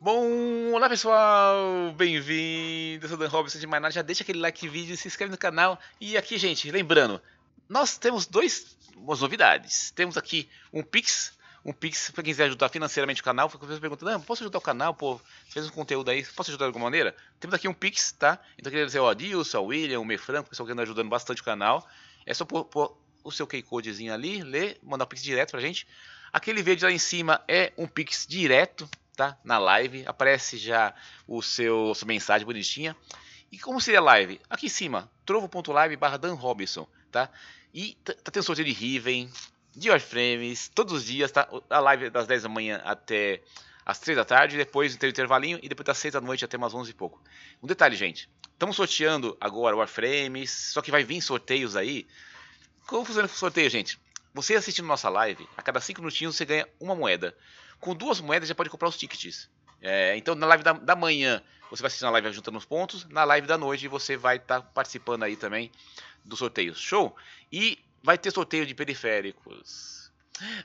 Bom, olá pessoal, bem-vindo, eu sou Dan Robson de Maná, já deixa aquele like no vídeo, se inscreve no canal e aqui gente, lembrando, nós temos dois umas novidades, temos aqui um Pix, um Pix para quem quiser ajudar financeiramente o canal, porque você pergunta, não, posso ajudar o canal, pô, fez um conteúdo aí, posso ajudar de alguma maneira? Temos aqui um Pix, tá? Então eu queria dizer, ó, Dilson, William, o Mefranco, pessoal que anda ajudando bastante o canal, é só pôr, pôr o seu q codezinho ali, ler, mandar o Pix direto pra gente, aquele verde lá em cima é um Pix direto, tá? Na live, aparece já o seu sua mensagem bonitinha. E como seria a live? Aqui em cima, trovo.live barra Dan Robinson, tá? E tá tendo sorteio de Riven, de Warframes, todos os dias, tá? A live é das 10 da manhã até às 3 da tarde, depois tem o intervalinho e depois das 6 da noite até umas 11 e pouco. Um detalhe, gente. Estamos sorteando agora Warframes, só que vai vir sorteios aí. Como funciona o sorteio, gente? Você assistindo nossa live, a cada 5 minutinhos você ganha uma moeda. Com duas moedas já pode comprar os tickets. É, então na live da, da manhã você vai assistir na live juntando os pontos. Na live da noite você vai estar tá participando aí também dos sorteios. Show? E vai ter sorteio de periféricos.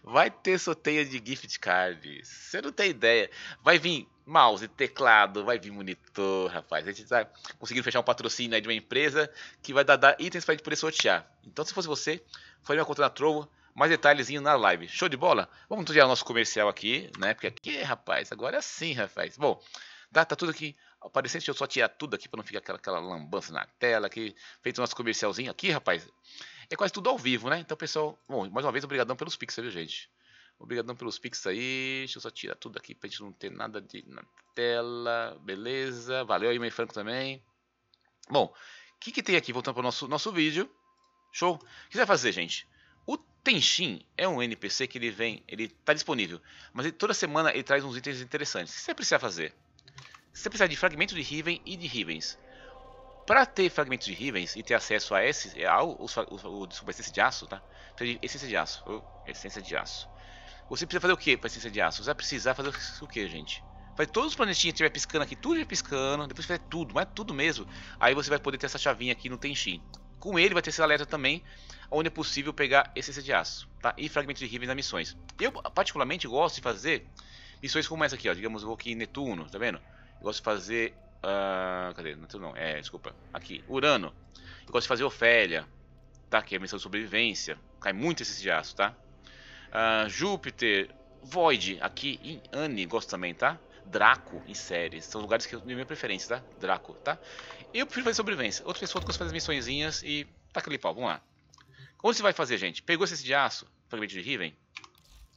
Vai ter sorteio de gift cards. Você não tem ideia. Vai vir mouse, teclado, vai vir monitor, rapaz. A gente tá conseguindo fechar um patrocínio aí de uma empresa que vai dar, dar itens pra gente poder sortear. Então, se fosse você, faria uma conta na Trovo mais detalhezinho na live. Show de bola? Vamos tirar o nosso comercial aqui, né? Porque aqui, rapaz, agora é assim, rapaz. Bom, tá, tá tudo aqui Aparecendo, deixa eu só tirar tudo aqui para não ficar aquela, aquela, lambança na tela, que feito nosso comercialzinho aqui, rapaz. É quase tudo ao vivo, né? Então, pessoal, bom, mais uma vez, obrigadão pelos pix, viu, gente? Obrigadão pelos pix aí. Deixa eu só tirar tudo aqui pra gente não ter nada de na tela. Beleza. Valeu aí, meio franco também. Bom, o que, que tem aqui? Voltando para o nosso, nosso vídeo. Show? O que você vai fazer, gente? Tenshin é um NPC que ele vem, ele tá disponível, mas ele, toda semana ele traz uns itens interessantes. O que você precisa fazer? Você precisa de fragmentos de Riven e de Rivens. Para ter fragmentos de Rivens e ter acesso a esse, é, ao, os, o, desculpa, essência de aço, tá? Precisa então, de essência de aço, essência de aço. Você precisa fazer o que para essência de aço? Você vai precisar fazer o que, gente? Vai todos os planetinhas estiver piscando aqui, tudo estiver piscando, depois fazer tudo, mas tudo mesmo. Aí você vai poder ter essa chavinha aqui no Tenshin. Com ele vai ter essa alerta também, onde é possível pegar essência de aço tá? e fragmentos de rivens nas missões. Eu, particularmente, gosto de fazer missões como essa aqui, ó. digamos, eu vou aqui em Netuno, tá vendo? Eu gosto de fazer... Uh, cadê? Netuno não, é, desculpa. Aqui, Urano. Eu gosto de fazer Ofélia, tá? que é a missão de sobrevivência. Cai muito essência de aço, tá? Uh, Júpiter, Void, aqui em Anne, gosto também, tá? Draco em séries. São lugares que eu minha preferência, tá? Draco, tá? Eu prefiro fazer sobrevivência. Outra pessoa que de fazer missõezinhas e tá aquele pau. Vamos lá. Onde você vai fazer, gente? Pegou esse de aço, fragmento de Riven?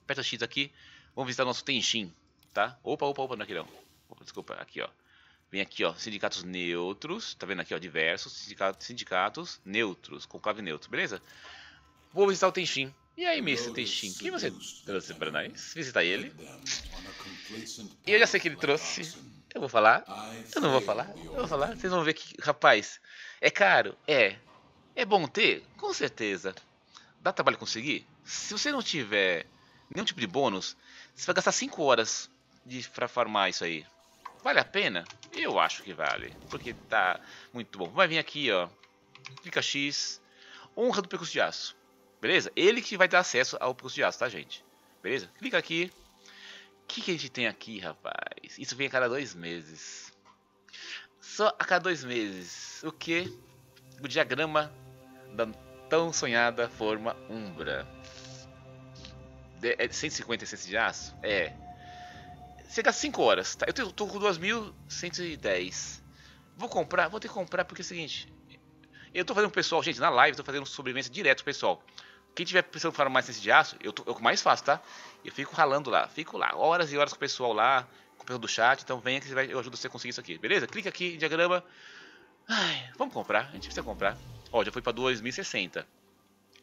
Aperta X aqui. Vamos visitar nosso Tenshin, tá? Opa, opa, opa, não aqui não. Opa, desculpa, aqui, ó. Vem aqui, ó, sindicatos neutros, tá vendo aqui, ó, diversos, sindicatos, sindicatos neutros, conclave neutro, beleza? Vou visitar o Tenshin, e aí, Mr. Teixin, o que você trouxe para nós? Visitar ele? E eu já sei que ele trouxe. Eu vou falar. Eu não vou falar. Eu vou falar. Vocês vão ver que, rapaz, é caro? É. É bom ter? Com certeza. Dá trabalho conseguir? Se você não tiver nenhum tipo de bônus, você vai gastar 5 horas de, farmar isso aí. Vale a pena? Eu acho que vale. Porque tá muito bom. Vai vir aqui, ó. Clica X. Honra do percurso de aço. Beleza? Ele que vai ter acesso ao poço de aço, tá, gente? Beleza? Clica aqui. O que, que a gente tem aqui, rapaz? Isso vem a cada dois meses. Só a cada dois meses. O que? O diagrama da tão sonhada forma umbra. De, é 150 essência de aço? É. Chega a 5 horas. Tá? Eu tenho, tô com 2.110. Vou comprar? Vou ter que comprar porque é o seguinte. Eu tô fazendo pessoal, gente, na live, tô fazendo sobrevivência direto pessoal. Quem tiver precisando de farmácia de aço, eu, tô, eu mais faço, tá? Eu fico ralando lá, fico lá, horas e horas com o pessoal lá, com o pessoal do chat. Então venha que vai, eu ajudo você a conseguir isso aqui, beleza? Clica aqui em diagrama. Ai, vamos comprar, a gente precisa comprar. Ó, já foi pra 2060.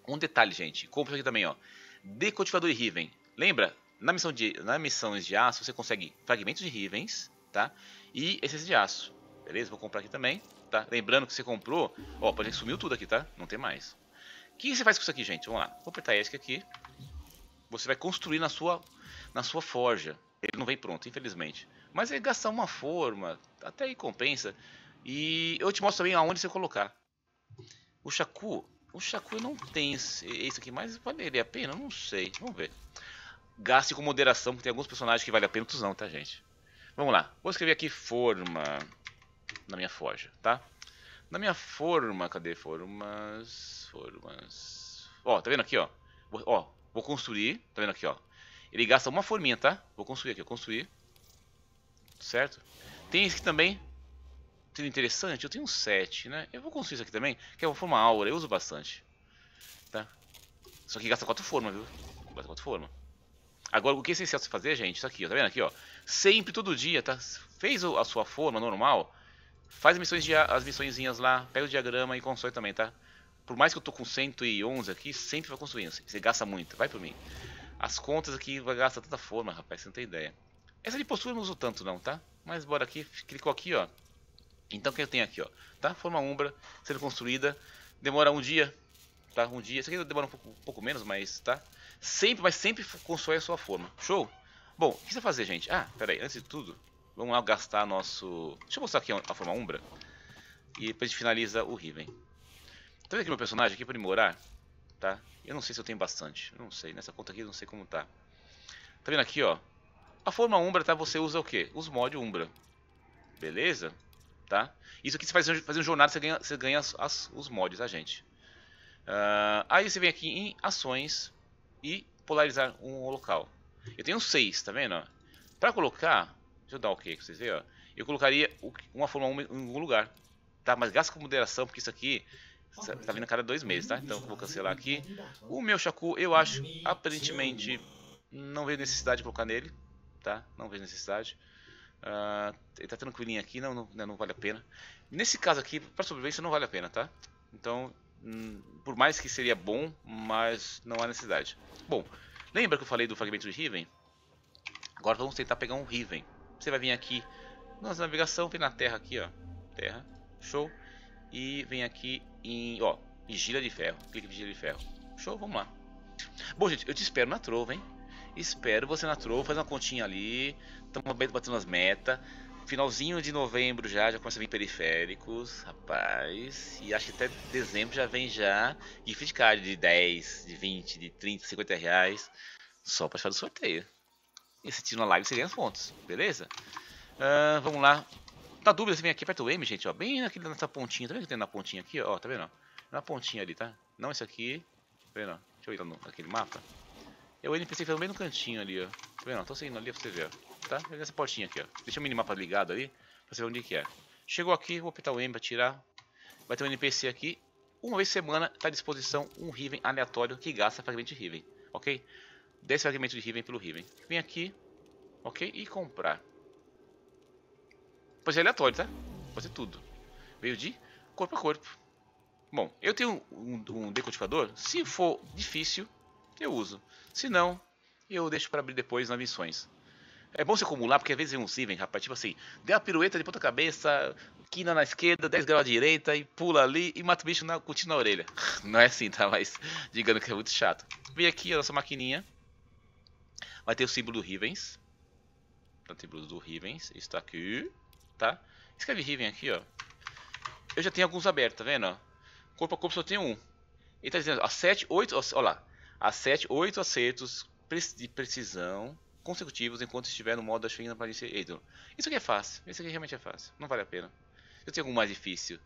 Um detalhe, gente, compra isso aqui também, ó. Decodificador de Riven. Lembra? Na missão de, na missões de aço, você consegue fragmentos de Rivens, tá? E esse de aço. Beleza? Vou comprar aqui também, tá? Lembrando que você comprou, ó, pode sumiu tudo aqui, tá? Não tem mais que você faz com isso aqui, gente? Vamos lá. Vou apertar ESC aqui. Você vai construir na sua, na sua forja. Ele não vem pronto, infelizmente. Mas ele é gastar uma forma, até aí compensa. E eu te mostro também aonde você colocar. O Shaku, o Shaku não tem esse, esse aqui, mas valeria a pena? Não sei, vamos ver. Gaste com moderação, porque tem alguns personagens que vale a pena, outros não, tá, gente? Vamos lá. Vou escrever aqui forma na minha forja, tá? Na minha forma, cadê formas? Formas. Ó, tá vendo aqui, ó? ó, vou construir, tá vendo aqui, ó? Ele gasta uma forminha, tá? Vou construir aqui, ó, construir. Certo? Tem esse aqui também. tudo interessante, eu tenho um 7, né? Eu vou construir isso aqui também, que é uma forma aura, eu uso bastante. Tá? Só que gasta 4 formas, viu? Gasta 4 formas. Agora, o que é essencial você fazer, gente? Isso aqui, ó, tá vendo aqui, ó? Sempre, todo dia, tá? Fez a sua forma normal, Faz missões as missõezinhas lá, pega o diagrama e constrói também, tá? Por mais que eu tô com 111 aqui, sempre vai construindo. Você gasta muito, vai por mim. As contas aqui vai gastar tanta forma, rapaz, você não tem ideia. Essa de postura eu não uso tanto não, tá? Mas bora aqui, clicou aqui, ó. Então o que eu tenho aqui, ó? Tá? Forma Umbra sendo construída. Demora um dia, tá? Um dia. Isso aqui demora um pouco, um pouco menos, mas tá? Sempre, mas sempre constrói a sua forma. Show? Bom, o que você vai fazer, gente? Ah, peraí, antes de tudo, Vamos lá gastar nosso... Deixa eu mostrar aqui a forma Umbra. E depois a gente finaliza o Riven. Tá vendo aqui meu personagem aqui para aprimorar? Tá? Eu não sei se eu tenho bastante. não sei. Nessa conta aqui eu não sei como tá. Tá vendo aqui, ó? A forma Umbra, tá? Você usa o quê? Os mods Umbra. Beleza? Tá? Isso aqui você faz fazendo jornada, você ganha, você ganha as, as, os mods, tá, gente? Uh, aí você vem aqui em ações e polarizar um local. Eu tenho 6, tá vendo? Pra colocar, Deixa eu dar o okay, que vocês verem, ó. Eu colocaria uma Fórmula 1 em algum lugar. Tá, mas gasta com moderação, porque isso aqui tá, tá vindo a cada dois meses, tá? Então vou cancelar aqui. O meu Shaku, eu acho, aparentemente, não vejo necessidade de colocar nele, tá? Não vejo necessidade. Uh, ele tá tranquilinho aqui, não, não, né, não, vale a pena. Nesse caso aqui, para sobrevivência não vale a pena, tá? Então, hum, por mais que seria bom, mas não há necessidade. Bom, lembra que eu falei do fragmento de Riven? Agora vamos tentar pegar um Riven. Você vai vir aqui na navegação, vem na terra aqui, ó. Terra, show. E vem aqui em, ó, em gira de ferro. Clique de gira de ferro. Show, vamos lá. Bom, gente, eu te espero na trova, hein? Espero você na trova, faz uma continha ali. Estamos batendo as metas. Finalzinho de novembro já, já começa a vir periféricos, rapaz. E acho que até dezembro já vem já gift card de 10, de 20, de 30, 50 reais. Só para participar do sorteio. Esse tiro na live seria os pontos, beleza? Uh, vamos lá. Tá dúvida, você vem aqui, aperta o M, gente, ó. Bem naquele, nessa pontinha. Tá vendo que tem na pontinha aqui, ó? Tá vendo? Na pontinha ali, tá? Não esse aqui. Tá vendo? Deixa eu ir lá no, naquele mapa. É o NPC que bem no cantinho ali, ó. Tá vendo? estou Tô seguindo ali pra você ver, ó. Tá? Nessa portinha aqui, ó. Deixa o minimapa ligado ali pra você ver onde que é. Chegou aqui, vou apertar o M pra tirar. Vai ter um NPC aqui. Uma vez por semana está à disposição um Riven aleatório que gasta fragmento de Riven, ok? 10 fragmentos de Riven pelo Riven. Vem aqui, ok? E comprar. pois é aleatório, é tá? Pode ser tudo. Veio de corpo a corpo. Bom, eu tenho um, um Se for difícil, eu uso. Se não, eu deixo para abrir depois nas missões. É bom se acumular, porque às vezes é um Riven, rapaz. Tipo assim, deu uma pirueta de ponta cabeça, quina na esquerda, 10 graus à direita, e pula ali e mata o bicho na cutina na orelha. Não é assim, tá? Mas digamos que é muito chato. Vem aqui a nossa maquininha. Vai ter o símbolo do Rivens. Tá, o símbolo do Rivens está aqui, tá? Escreve Riven aqui, ó. Eu já tenho alguns abertos, tá vendo? Corpo a corpo só tem um. Ele tá dizendo, a 7, 8, ó lá. Há 7, 8 acertos de precisão consecutivos enquanto estiver no modo da Shrina para esse ídolo. Isso aqui é fácil, isso aqui realmente é fácil, não vale a pena. Eu tenho algum mais difícil.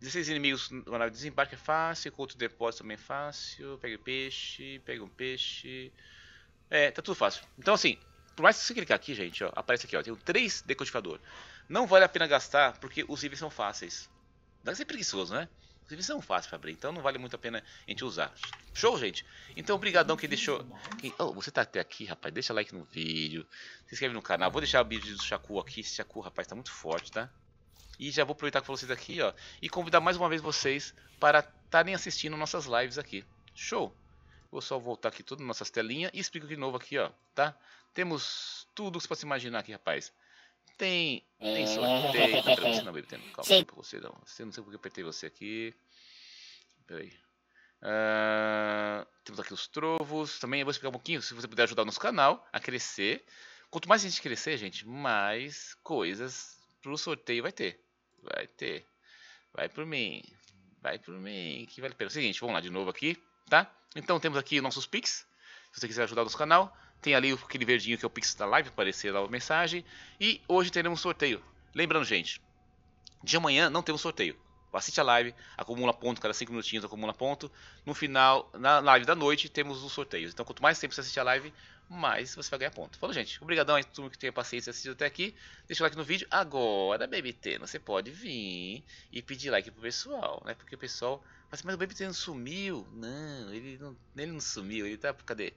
16 inimigos na nave de desembarque é fácil, contra o depósito também é fácil. Pega peixe, pega um peixe. É, tá tudo fácil. Então, assim, por mais que você clicar aqui, gente, ó, aparece aqui, ó, tem o 3 decodificador. Não vale a pena gastar porque os níveis são fáceis. Dá pra ser preguiçoso, né? Os níveis são fáceis pra abrir, então não vale muito a pena a gente usar. Show, gente? Então, obrigadão quem deixou... Quem... Oh, você tá até aqui, rapaz, deixa like no vídeo, se inscreve no canal. Vou deixar o vídeo do Chacu aqui, esse rapaz, tá muito forte, tá? E já vou aproveitar com vocês aqui, ó, e convidar mais uma vez vocês para estarem assistindo nossas lives aqui. Show! Vou só voltar aqui todas as nossas telinhas e explico de novo aqui, ó, tá? Temos tudo que você se imaginar aqui, rapaz. Tem, tem é. sorteio. Peraí, você não veio tendo. Calma, você não. Você não sei porque eu apertei você aqui. Peraí. Uh, temos aqui os trovos. Também eu vou explicar um pouquinho, se você puder ajudar o nosso canal a crescer. Quanto mais a gente crescer, gente, mais coisas pro sorteio vai ter. Vai ter. Vai por mim. Vai por mim. Que vale a pena. É o seguinte, vamos lá de novo aqui tá? Então temos aqui nossos Pix, se você quiser ajudar o nosso canal. Tem ali aquele verdinho que é o Pix da live, aparecer lá a mensagem. E hoje teremos um sorteio. Lembrando, gente, de amanhã não temos sorteio. Assiste a live, acumula ponto, cada 5 minutinhos acumula ponto. No final, na live da noite, temos os sorteios. Então, quanto mais tempo você assistir a live, mais você vai ganhar ponto. Falou, gente. Obrigadão a todo mundo que tenha paciência e assistido até aqui. Deixa o like no vídeo. Agora, BBT, você pode vir e pedir like pro pessoal, né? Porque o pessoal mas o Babytano sumiu. Não ele, não, ele não sumiu. Ele tá. Cadê?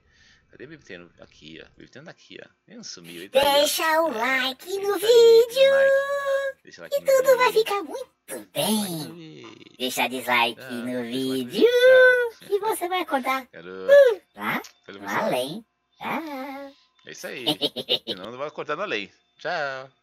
Cadê o Babytano? Aqui, ó. O Babytano tá aqui, ó. Ele não sumiu. Ele tá Deixa é, tá aí, tá o like no vídeo. Like. Deixa like e tudo vídeo. vai ficar muito bem. Like Deixa dislike ah, no vídeo. E você vai acordar. Quero... Uh, hum, lá, além. Tchau. É isso aí. Senão não vai acordar no além. Tchau.